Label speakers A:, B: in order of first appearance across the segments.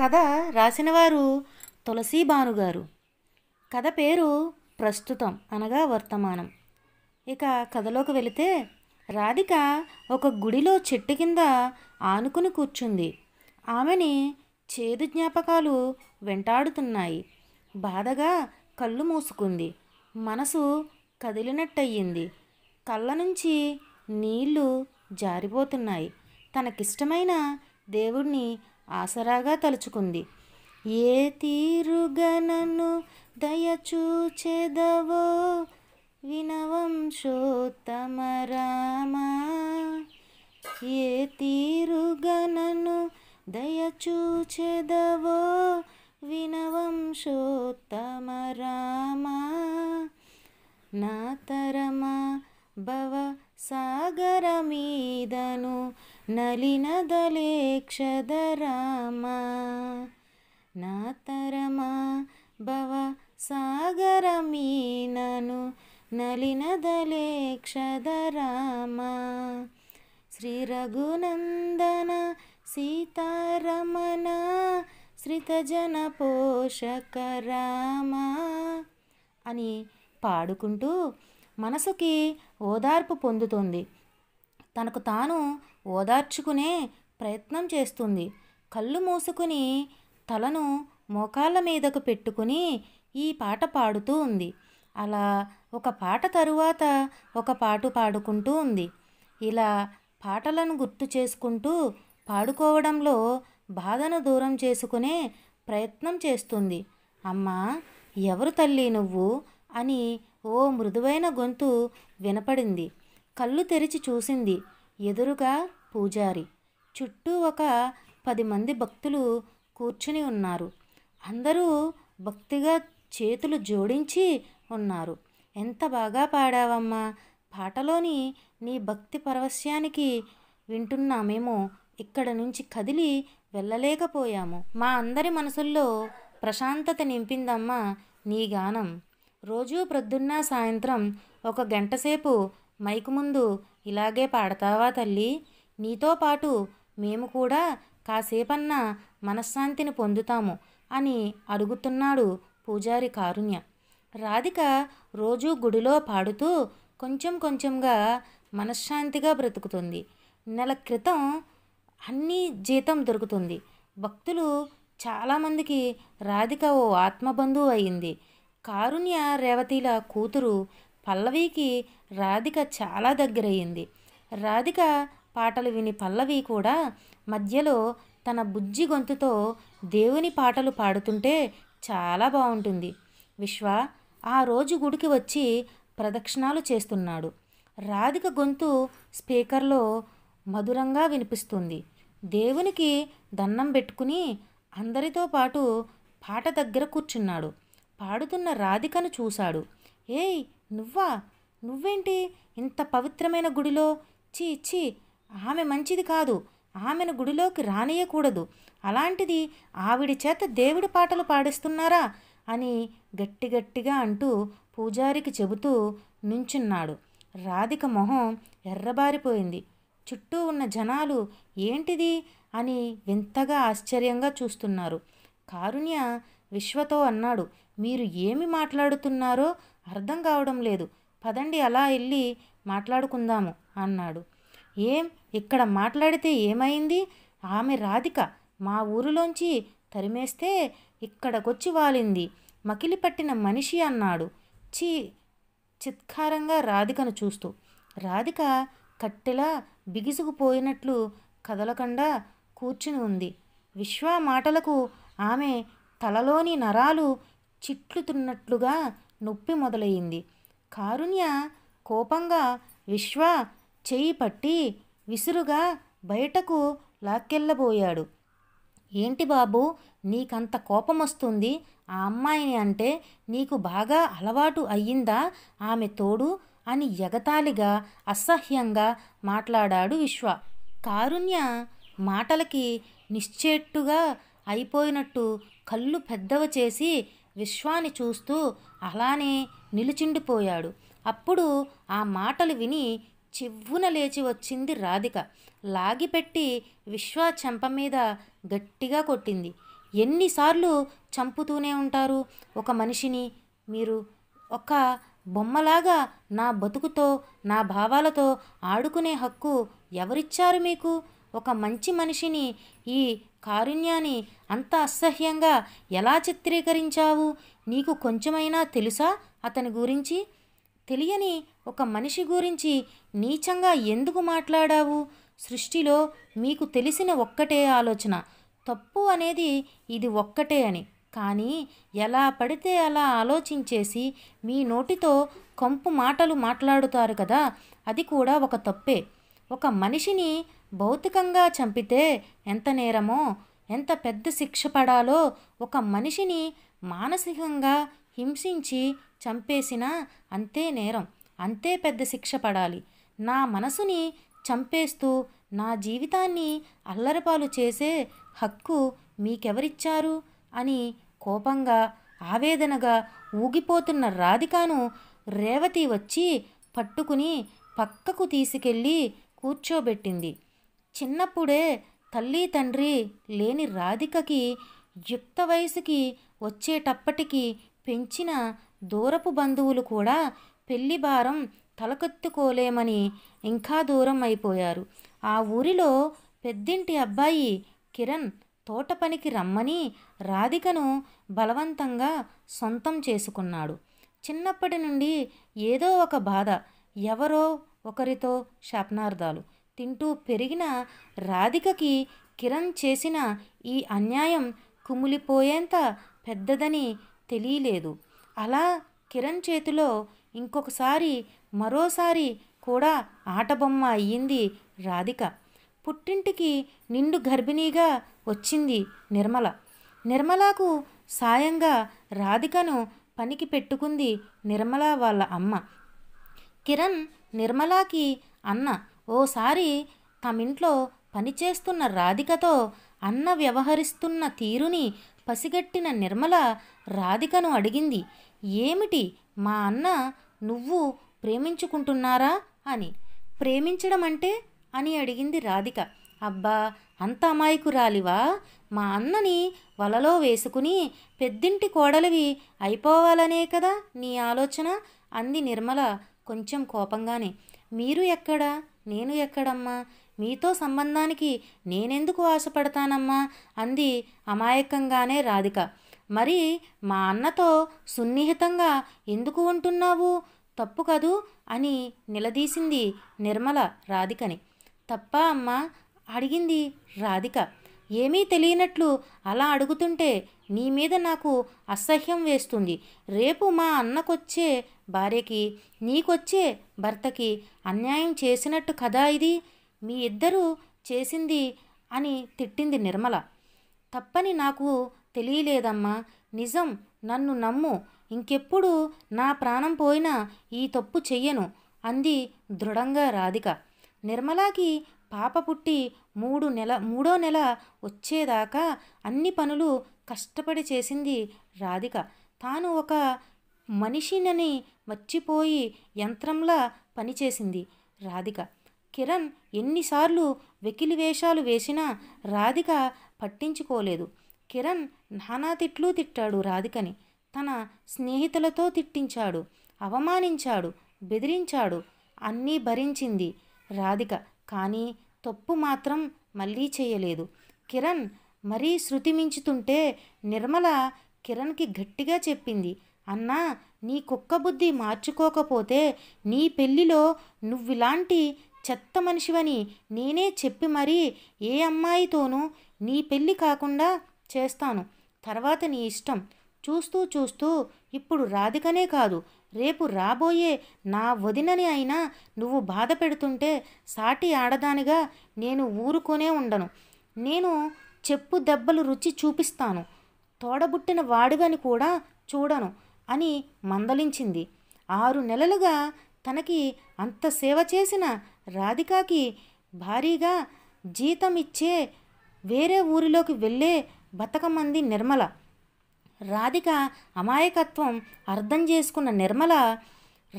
A: కథ రాసినవారు తులసి భానుగారు కథ పేరు ప్రస్తుతం అనగా వర్తమానం ఇక కథలోకి వెళితే రాధిక ఒక గుడిలో చెట్టు కింద ఆనుకుని కూర్చుంది ఆమెని చేదు జ్ఞాపకాలు వెంటాడుతున్నాయి బాధగా కళ్ళు మూసుకుంది మనసు కదిలినట్టయింది కళ్ళ నుంచి నీళ్లు జారిపోతున్నాయి తనకిష్టమైన దేవుణ్ణి ఆసరాగా తలుచుకుంది ఏ తీరుగనను దయచూచెదవో వినవంశోత్తమ రామ ఏ తీరుగనను దయచూచెదవో వినవంశోత్తమ రామ నా తరమా భవ సాగరమీదను నలినదలేక్షదరామ నాతరమా భవ సాగరమీనను నలినదలేక్షదరామ శ్రీ రఘునందన సీతారమణ శ్రితజన పోషక రామ అని పాడుకుంటూ మనసుకి ఓదార్పు పొందుతుంది తనకు తాను ఓదార్చుకునే ప్రయత్నం చేస్తుంది కళ్ళు మూసుకుని తలను మోకాళ్ళ మీదకు పెట్టుకుని ఈ పాట పాడుతూ ఉంది అలా ఒక పాట తరువాత ఒక పాట పాడుకుంటూ ఉంది ఇలా పాటలను గుర్తు చేసుకుంటూ పాడుకోవడంలో బాధను దూరం చేసుకునే ప్రయత్నం చేస్తుంది అమ్మా ఎవరు తల్లి నువ్వు అని ఓ మృదువైన గొంతు వినపడింది కళ్ళు తెరిచి చూసింది ఎదురుగా పూజారి చుట్టూ ఒక పది మంది భక్తులు కూర్చుని ఉన్నారు అందరూ భక్తిగా చేతులు జోడించి ఉన్నారు ఎంత బాగా పాడావమ్మా పాటలోని నీ భక్తి పరవశ్యానికి వింటున్నామేమో ఇక్కడ నుంచి కదిలి వెళ్ళలేకపోయాము మా అందరి మనసుల్లో ప్రశాంతత నింపిందమ్మా నీ గానం రోజూ ప్రొద్దున్న సాయంత్రం ఒక గంటసేపు మైకు ముందు ఇలాగే పాడతావా తల్లి నీతో పాటు మేము కూడా కాసేపన్న మనశ్శాంతిని పొందుతాము అని అడుగుతున్నాడు పూజారి కారుణ్య రాధిక రోజూ గుడిలో పాడుతూ కొంచెం కొంచెంగా మనశ్శాంతిగా బ్రతుకుతుంది నెల క్రితం అన్నీ జీతం దొరుకుతుంది భక్తులు చాలామందికి రాధిక ఓ ఆత్మబంధువు అయింది కారుణ్య రేవతిల కూతురు పల్లవికి రాధిక చాలా దగ్గరయ్యింది రాధిక పాటలు విని పల్లవి కూడా మధ్యలో తన బుజ్జి గొంతుతో దేవుని పాటలు పాడుతుంటే చాలా బాగుంటుంది విశ్వ ఆ రోజు గుడికి వచ్చి ప్రదక్షిణాలు చేస్తున్నాడు రాధిక గొంతు స్పీకర్లో మధురంగా వినిపిస్తుంది దేవునికి దండం పెట్టుకుని అందరితో పాటు పాట దగ్గర కూర్చున్నాడు పాడుతున్న రాధికను చూశాడు ఏయ్ నువ్వా నువ్వేంటి ఇంత పవిత్రమైన గుడిలో చీ చీ ఆమె మంచిది కాదు ఆమెను గుడిలోకి రానియకూడదు అలాంటిది ఆవిడ చేత దేవుడి పాటలు పాడిస్తున్నారా అని గట్టి గట్టిగా అంటూ పూజారికి చెబుతూ నుంచున్నాడు రాధిక మొహం ఎర్రబారిపోయింది చుట్టూ ఉన్న జనాలు ఏంటిది అని వింతగా ఆశ్చర్యంగా చూస్తున్నారు కారుణ్య విశ్వతో అన్నాడు మీరు ఏమి మాట్లాడుతున్నారో అర్థం కావడం లేదు పదండి అలా వెళ్ళి మాట్లాడుకుందాము అన్నాడు ఏం ఇక్కడ మాట్లాడితే ఏమైంది ఆమె రాధిక మా ఊరిలోంచి తరిమేస్తే ఇక్కడకొచ్చి వాలింది మకిలి పట్టిన మనిషి అన్నాడు చీ చిత్కారంగా రాధికను చూస్తూ రాధిక కట్టెలా బిగిసుకుపోయినట్లు కదలకుండా కూర్చుని ఉంది విశ్వ మాటలకు ఆమె తలలోని నరాలు చిట్లుతున్నట్లుగా నొప్పి మొదలయ్యింది కారుణ్య కోపంగా విశ్వ చేయి పట్టి విసురుగా బయటకు లాక్కెళ్ళబోయాడు ఏంటి బాబు నీకంత కోపం వస్తుంది ఆ అమ్మాయిని అంటే నీకు బాగా అలవాటు అయ్యిందా ఆమె తోడు అని ఎగతాళిగా అసహ్యంగా మాట్లాడాడు విశ్వ కారుణ్య మాటలకి నిశ్చేట్టుగా అయిపోయినట్టు కళ్ళు పెద్దవ చేసి విశ్వాన్ని చూస్తూ అలానే నిలుచుండిపోయాడు అప్పుడు ఆ మాటలు విని చివ్వున లేచి వచ్చింది రాధిక లాగిపెట్టి విశ్వ చెంప మీద గట్టిగా కొట్టింది ఎన్నిసార్లు చంపుతూనే ఉంటారు ఒక మనిషిని మీరు ఒక బొమ్మలాగా నా బతుకుతో నా భావాలతో ఆడుకునే హక్కు ఎవరిచ్చారు మీకు ఒక మంచి మనిషిని ఈ కారుణ్యాన్ని అంత అసహ్యంగా ఎలా చిత్రీకరించావు నీకు కొంచెమైనా తెలుసా అతని గురించి తెలియని ఒక మనిషి గురించి నీచంగా ఎందుకు మాట్లాడావు సృష్టిలో మీకు తెలిసిన ఒక్కటే ఆలోచన తప్పు అనేది ఇది ఒక్కటే అని కానీ ఎలా పడితే అలా ఆలోచించేసి మీ నోటితో కంపు మాటలు మాట్లాడుతారు కదా అది కూడా ఒక తప్పే ఒక మనిషిని భౌతికంగా చంపితే ఎంత నేరమో ఎంత పెద్ద శిక్ష పడాలో ఒక మనిషిని మానసికంగా హింసించి చంపేసినా అంతే నేరం అంతే పెద్ద శిక్ష పడాలి నా మనసుని చంపేస్తూ నా జీవితాన్ని అల్లరపాలు చేసే హక్కు మీకెవరిచ్చారు అని కోపంగా ఆవేదనగా ఊగిపోతున్న రాధికాను రేవతి వచ్చి పట్టుకుని పక్కకు తీసుకెళ్ళి కూర్చోబెట్టింది చిన్నప్పుడే తల్లి తండ్రి లేని రాధికకి యుక్త వయసుకి వచ్చేటప్పటికి పెంచిన దూరపు బంధువులు కూడా పెళ్లి భారం తలకెత్తుకోలేమని ఇంకా దూరం అయిపోయారు ఆ ఊరిలో పెద్దింటి అబ్బాయి కిరణ్ తోట పనికి రమ్మని రాధికను బలవంతంగా సొంతం చేసుకున్నాడు చిన్నప్పటి నుండి ఏదో ఒక బాధ ఎవరో ఒకరితో శాపనార్థాలు తింటూ పెరిగిన రాధికకి కిరణ్ చేసిన ఈ అన్యాయం కుమిలిపోయేంత పెద్దదని తెలియలేదు అలా కిరణ్ చేతిలో ఇంకొకసారి మరోసారి కూడా ఆటబొమ్మ అయ్యింది రాధిక పుట్టింటికి నిండు గర్భిణీగా వచ్చింది నిర్మల నిర్మలకు సాయంగా రాధికను పనికి పెట్టుకుంది నిర్మల వాళ్ళ అమ్మ కిరణ్ నిర్మలాకి అన్న ఓసారి తమింట్లో పనిచేస్తున్న రాధికతో అన్న వ్యవహరిస్తున్న తీరుని పసిగట్టిన నిర్మల రాధికను అడిగింది ఏమిటి మా అన్న నువ్వు ప్రేమించుకుంటున్నారా అని ప్రేమించడం అంటే అని అడిగింది రాధిక అబ్బా అంత అమాయకురాలివా మా అన్నని వలలో వేసుకుని పెద్దింటి కోడలివి అయిపోవాలనే కదా నీ ఆలోచన అంది నిర్మల కొంచెం కోపంగానే మీరు ఎక్కడా నేను ఎక్కడమ్మా మీతో సంబంధానికి నేనెందుకు ఆశపడతానమ్మా అంది అమాయకంగానే రాధిక మరి మా అన్నతో సున్నిహితంగా ఎందుకు ఉంటున్నావు తప్పు కదూ అని నిలదీసింది నిర్మల రాధికని తప్ప అమ్మా అడిగింది రాధిక ఏమీ తెలియనట్లు అలా అడుగుతుంటే నీ మీద నాకు అసహ్యం వేస్తుంది రేపు మా అన్నకొచ్చే భార్యకి నీకొచ్చే భర్తకి అన్యాయం చేసినట్టు కదా ఇది మీ ఇద్దరూ చేసింది అని తిట్టింది నిర్మల తప్పని నాకు తెలియలేదమ్మా నిజం నన్ను నమ్ము ఇంకెప్పుడు నా ప్రాణం పోయినా ఈ తప్పు చెయ్యను అంది దృఢంగా రాధిక నిర్మలాకి పాప పుట్టి మూడు నెల మూడో నెల వచ్చేదాకా అన్ని పనులు కష్టపడి చేసింది రాధిక తాను ఒక మనిషినని మర్చిపోయి యంత్రంలా పనిచేసింది రాధిక కిరణ్ ఎన్నిసార్లు వెకిలి వేషాలు వేసినా రాధిక పట్టించుకోలేదు కిరణ్ నానా తిట్లు తిట్టాడు రాధికని తన స్నేహితులతో తిట్టించాడు అవమానించాడు బెదిరించాడు అన్నీ భరించింది రాధిక కానీ తప్పు మాత్రం మళ్ళీ చేయలేదు కిరణ్ మరీ శృతి మించుతుంటే నిర్మల కిరణ్కి గట్టిగా చెప్పింది అన్నా నీ కుక్క బుద్ధి మార్చుకోకపోతే నీ పెళ్ళిలో నువ్విలాంటి చెత్త మనిషివని నేనే చెప్పి మరీ ఏ అమ్మాయితోనూ నీ పెళ్ళి కాకుండా చేస్తాను తర్వాత నీ ఇష్టం చూస్తూ చూస్తూ ఇప్పుడు రాధికనే కాదు రేపు రాబోయే నా వదినని అయినా నువ్వు బాధ పెడుతుంటే సాటి ఆడదానిగా నేను ఊరుకొనే ఉండను నేను చెప్పు దెబ్బలు రుచి చూపిస్తాను తోడబుట్టిన వాడివని కూడా చూడను అని మందలించింది ఆరు నెలలుగా తనకి అంత సేవ చేసిన రాధికాకి భారీగా జీతం ఇచ్చే వేరే ఊరిలోకి వెళ్ళే బతకమంది నిర్మల రాధిక అమాయకత్వం అర్థం చేసుకున్న నిర్మల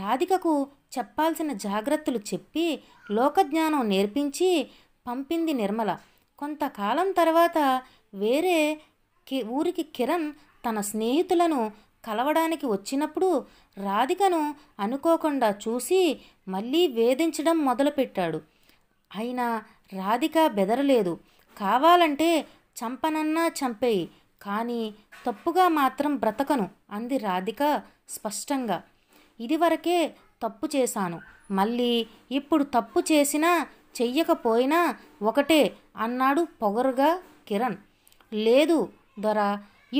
A: రాధికకు చెప్పాల్సిన జాగ్రత్తలు చెప్పి లోకజ్ఞానం నేర్పించి పంపింది నిర్మల కొంతకాలం తర్వాత వేరే ఊరికి కిరణ్ తన స్నేహితులను కలవడానికి వచ్చినప్పుడు రాధికను అనుకోకుండా చూసి మళ్ళీ వేధించడం మొదలుపెట్టాడు అయినా రాధిక బెదరలేదు కావాలంటే చంపనన్నా చంపేయి కానీ తప్పుగా మాత్రం బ్రతకను అంది రాధిక స్పష్టంగా ఇదివరకే తప్పు చేశాను మళ్ళీ ఇప్పుడు తప్పు చేసినా చెయ్యకపోయినా ఒకటే అన్నాడు పొగరుగా కిరణ్ లేదు దొర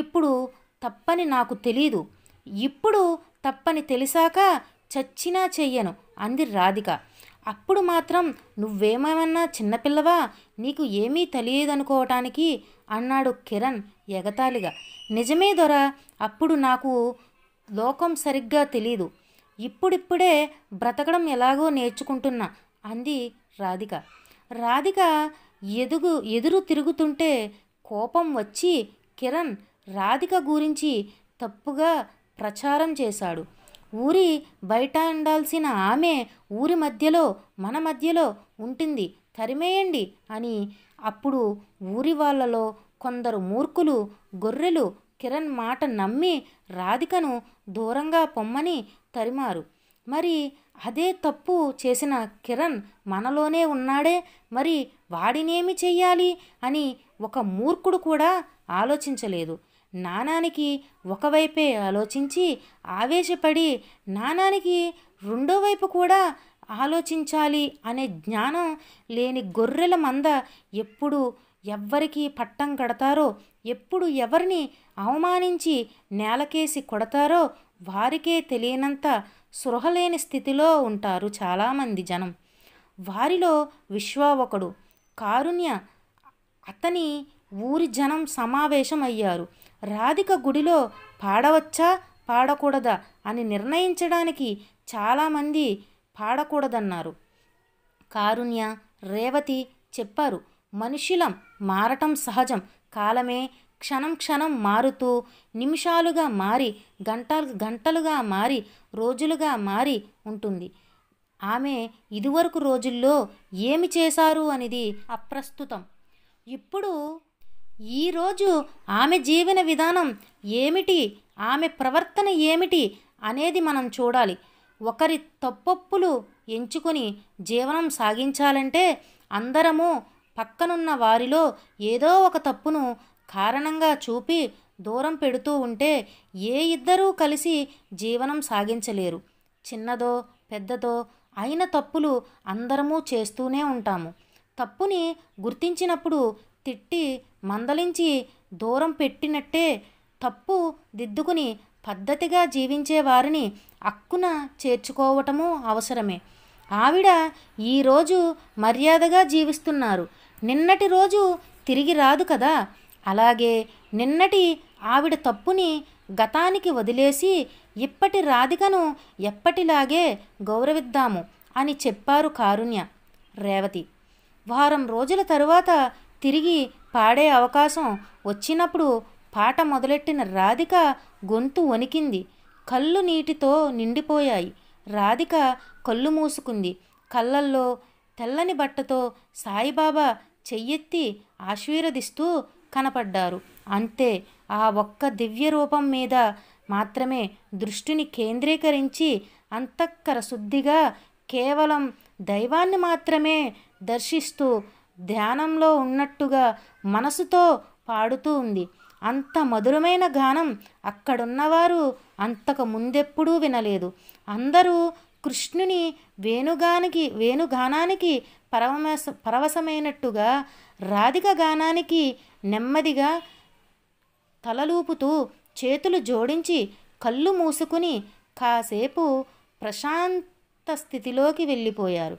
A: ఇప్పుడు తప్పని నాకు తెలీదు ఇప్పుడు తప్పని తెలిసాక చచ్చినా చెయ్యను అంది రాధిక అప్పుడు మాత్రం నువ్వేమేమన్నా చిన్నపిల్లవా నీకు ఏమీ తెలియదనుకోవటానికి అన్నాడు కిరణ్ ఎగతాళిగా నిజమే దొర అప్పుడు నాకు లోకం సరిగ్గా తెలీదు ఇప్పుడిప్పుడే బ్రతకడం ఎలాగో నేర్చుకుంటున్నా అంది రాధిక రాధిక ఎదుగు ఎదురు తిరుగుతుంటే కోపం వచ్చి కిరణ్ రాధిక గురించి తప్పుగా ప్రచారం చేశాడు ఊరి బయట ఉండాల్సిన ఆమె ఊరి మధ్యలో మన మధ్యలో ఉంటుంది తరిమేయండి అని అప్పుడు ఊరి వాళ్ళలో కొందరు మూర్ఖులు గొర్రెలు కిరణ్ మాట నమ్మి రాధికను దూరంగా పొమ్మని తరిమారు మరి అదే తప్పు చేసిన కిరణ్ మనలోనే ఉన్నాడే మరి వాడినేమి చెయ్యాలి అని ఒక మూర్ఖుడు కూడా ఆలోచించలేదు నాణానికి ఒకవైపే ఆలోచించి ఆవేశపడి నాణానికి రెండో వైపు కూడా ఆలోచించాలి అనే జ్ఞానం లేని గొర్రెల మంద ఎప్పుడూ ఎవ్వరికి పట్టం కడతారో ఎప్పుడు ఎవరిని అవమానించి నేలకేసి కొడతారో వారికే తెలియనంత సృహలేని స్థితిలో ఉంటారు చాలామంది జనం వారిలో విశ్వ ఒకడు కారుణ్య అతని ఊరి జనం సమావేశం అయ్యారు రాధిక గుడిలో పాడవచ్చా పాడకూడదా అని నిర్ణయించడానికి చాలామంది పాడకూడదన్నారు కారుణ్య రేవతి చెప్పారు మనుషులం మారటం సహజం కాలమే క్షణం క్షణం మారుతూ నిమిషాలుగా మారి గంటలు గంటలుగా మారి రోజులుగా మారి ఉంటుంది ఆమె ఇదివరకు రోజుల్లో ఏమి చేశారు అనేది అప్రస్తుతం ఇప్పుడు ఈరోజు ఆమె జీవన విధానం ఏమిటి ఆమె ప్రవర్తన ఏమిటి అనేది మనం చూడాలి ఒకరి తప్పప్పులు ఎంచుకొని జీవనం సాగించాలంటే అందరము పక్కనున్న వారిలో ఏదో ఒక తప్పును కారణంగా చూపి దూరం పెడుతూ ఉంటే ఏ ఇద్దరూ కలిసి జీవనం సాగించలేరు చిన్నదో పెద్దదో అయిన తప్పులు అందరము చేస్తూనే ఉంటాము తప్పుని గుర్తించినప్పుడు తిట్టి మందలించి దూరం పెట్టినట్టే తప్పు దిద్దుకుని పద్ధతిగా జీవించే వారిని అక్కున చేర్చుకోవటము అవసరమే ఆవిడ ఈరోజు మర్యాదగా జీవిస్తున్నారు నిన్నటి రోజు తిరిగి రాదు కదా అలాగే నిన్నటి ఆవిడ తప్పుని గతానికి వదిలేసి ఇప్పటి రాధికను ఎప్పటిలాగే గౌరవిద్దాము అని చెప్పారు కారుణ్య రేవతి వారం రోజుల తరువాత తిరిగి పాడే అవకాశం వచ్చినప్పుడు పాట మొదలెట్టిన రాధిక గొంతు వణికింది కళ్ళు నీటితో నిండిపోయాయి రాధిక కళ్ళు మూసుకుంది కళ్ళల్లో తెల్లని బట్టతో సాయిబాబా చెయ్యెత్తి ఆశీర్వదిస్తూ కనపడ్డారు అంతే ఆ ఒక్క దివ్య రూపం మీద మాత్రమే దృష్టిని కేంద్రీకరించి అంతఃకర శుద్ధిగా కేవలం దైవాన్ని మాత్రమే దర్శిస్తూ ధ్యానంలో ఉన్నట్టుగా మనసుతో పాడుతూ ఉంది అంత మధురమైన గానం అక్కడున్నవారు అంతకు ముందెప్పుడూ వినలేదు అందరూ కృష్ణుని వేణుగానికి వేణుగానానికి పరవమస పరవశమైనట్టుగా రాధిక గానానికి నెమ్మదిగా తలలూపుతూ చేతులు జోడించి కళ్ళు మూసుకుని కాసేపు ప్రశాంత స్థితిలోకి వెళ్ళిపోయారు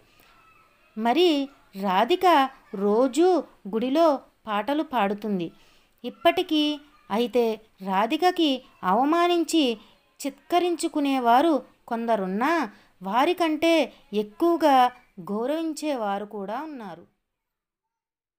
A: మరి రాధిక రోజూ గుడిలో పాటలు పాడుతుంది ఇప్పటికీ అయితే రాధికకి అవమానించి చిత్కరించుకునేవారు కొందరున్నా వారికంటే ఎక్కువగా గౌరవించేవారు కూడా ఉన్నారు